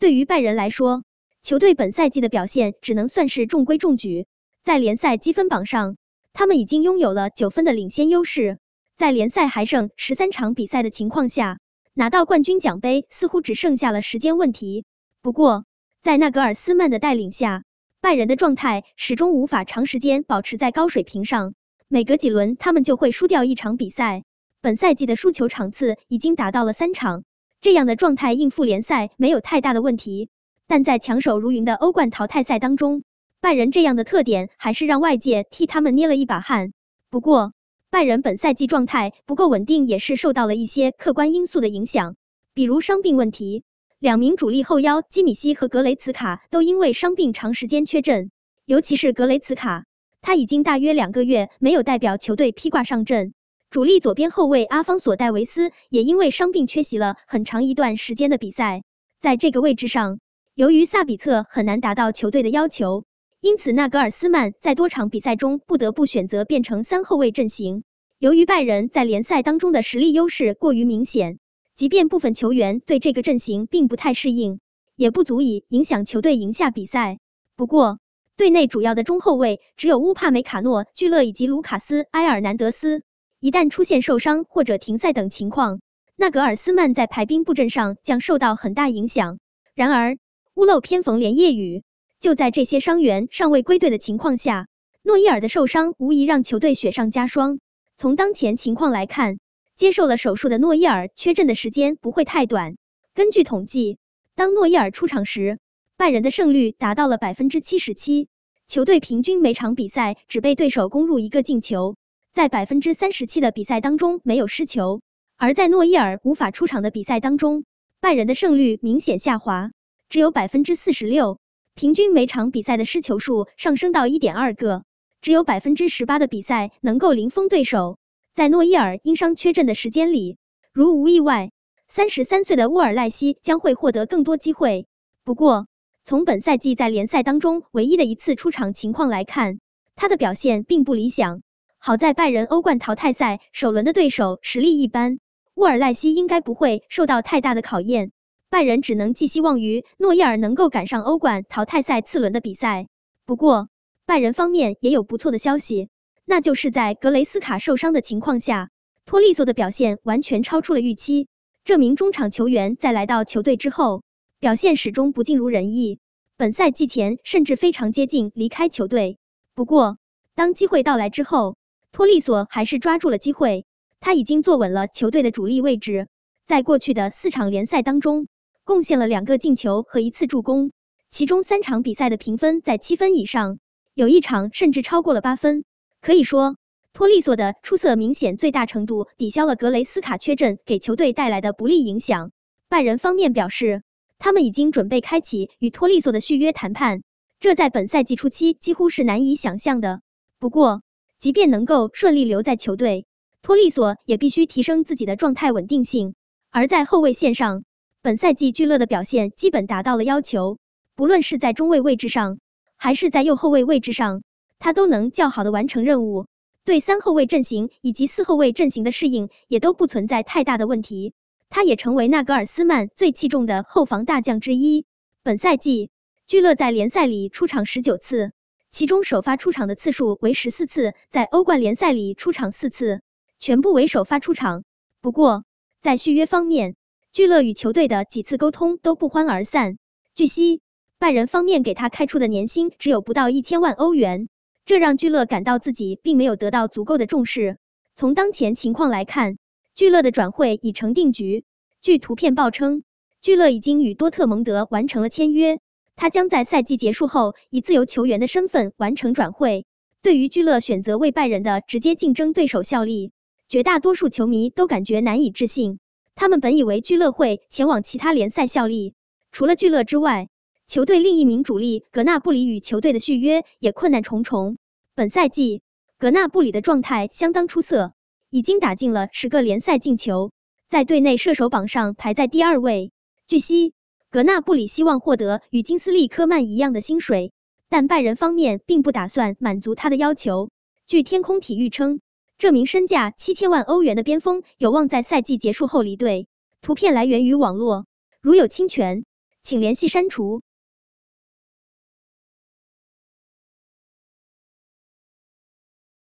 对于拜仁来说，球队本赛季的表现只能算是中规中矩。在联赛积分榜上，他们已经拥有了九分的领先优势。在联赛还剩十三场比赛的情况下，拿到冠军奖杯似乎只剩下了时间问题。不过，在纳格尔斯曼的带领下，拜仁的状态始终无法长时间保持在高水平上。每隔几轮，他们就会输掉一场比赛。本赛季的输球场次已经达到了三场。这样的状态应付联赛没有太大的问题，但在强手如云的欧冠淘汰赛当中，拜仁这样的特点还是让外界替他们捏了一把汗。不过，拜仁本赛季状态不够稳定，也是受到了一些客观因素的影响，比如伤病问题。两名主力后腰基米希和格雷茨卡都因为伤病长时间缺阵，尤其是格雷茨卡，他已经大约两个月没有代表球队披挂上阵。主力左边后卫阿方索戴维斯也因为伤病缺席了很长一段时间的比赛，在这个位置上，由于萨比策很难达到球队的要求，因此纳格尔斯曼在多场比赛中不得不选择变成三后卫阵型。由于拜仁在联赛当中的实力优势过于明显，即便部分球员对这个阵型并不太适应，也不足以影响球队赢下比赛。不过，队内主要的中后卫只有乌帕梅卡诺、聚勒以及卢卡斯埃尔南德斯。一旦出现受伤或者停赛等情况，纳格尔斯曼在排兵布阵上将受到很大影响。然而，屋漏偏逢连夜雨，就在这些伤员尚未归队的情况下，诺伊尔的受伤无疑让球队雪上加霜。从当前情况来看，接受了手术的诺伊尔缺阵的时间不会太短。根据统计，当诺伊尔出场时，拜仁的胜率达到了百分之七十七，球队平均每场比赛只被对手攻入一个进球。在百分之三十七的比赛当中没有失球，而在诺伊尔无法出场的比赛当中，拜仁的胜率明显下滑，只有百分之四十六，平均每场比赛的失球数上升到一点二个，只有百分之十八的比赛能够零封对手。在诺伊尔因伤缺阵的时间里，如无意外，三十三岁的沃尔赖西将会获得更多机会。不过，从本赛季在联赛当中唯一的一次出场情况来看，他的表现并不理想。好在拜仁欧冠淘汰赛首轮的对手实力一般，沃尔赖希应该不会受到太大的考验。拜仁只能寄希望于诺伊尔能够赶上欧冠淘汰赛次轮的比赛。不过，拜仁方面也有不错的消息，那就是在格雷斯卡受伤的情况下，托利索的表现完全超出了预期。这名中场球员在来到球队之后，表现始终不尽如人意，本赛季前甚至非常接近离开球队。不过，当机会到来之后，托利索还是抓住了机会，他已经坐稳了球队的主力位置。在过去的四场联赛当中，贡献了两个进球和一次助攻，其中三场比赛的评分在七分以上，有一场甚至超过了八分。可以说，托利索的出色明显最大程度抵消了格雷斯卡缺阵给球队带来的不利影响。拜仁方面表示，他们已经准备开启与托利索的续约谈判，这在本赛季初期几乎是难以想象的。不过。即便能够顺利留在球队，托利索也必须提升自己的状态稳定性。而在后卫线上，本赛季俱乐的表现基本达到了要求。不论是在中卫位置上，还是在右后卫位置上，他都能较好的完成任务。对三后卫阵型以及四后卫阵型的适应也都不存在太大的问题。他也成为纳格尔斯曼最器重的后防大将之一。本赛季，俱乐在联赛里出场十九次。其中首发出场的次数为十四次，在欧冠联赛里出场四次，全部为首发出场。不过，在续约方面，俱乐与球队的几次沟通都不欢而散。据悉，拜仁方面给他开出的年薪只有不到一千万欧元，这让俱乐感到自己并没有得到足够的重视。从当前情况来看，俱乐的转会已成定局。据图片报称，俱乐已经与多特蒙德完成了签约。他将在赛季结束后以自由球员的身份完成转会。对于聚乐选择为拜仁的直接竞争对手效力，绝大多数球迷都感觉难以置信。他们本以为聚乐会前往其他联赛效力。除了聚乐之外，球队另一名主力格纳布里与球队的续约也困难重重。本赛季，格纳布里的状态相当出色，已经打进了十个联赛进球，在队内射手榜上排在第二位。据悉。格纳布里希望获得与金斯利·科曼一样的薪水，但拜仁方面并不打算满足他的要求。据天空体育称，这名身价七千万欧元的边锋有望在赛季结束后离队。图片来源于网络，如有侵权，请联系删除。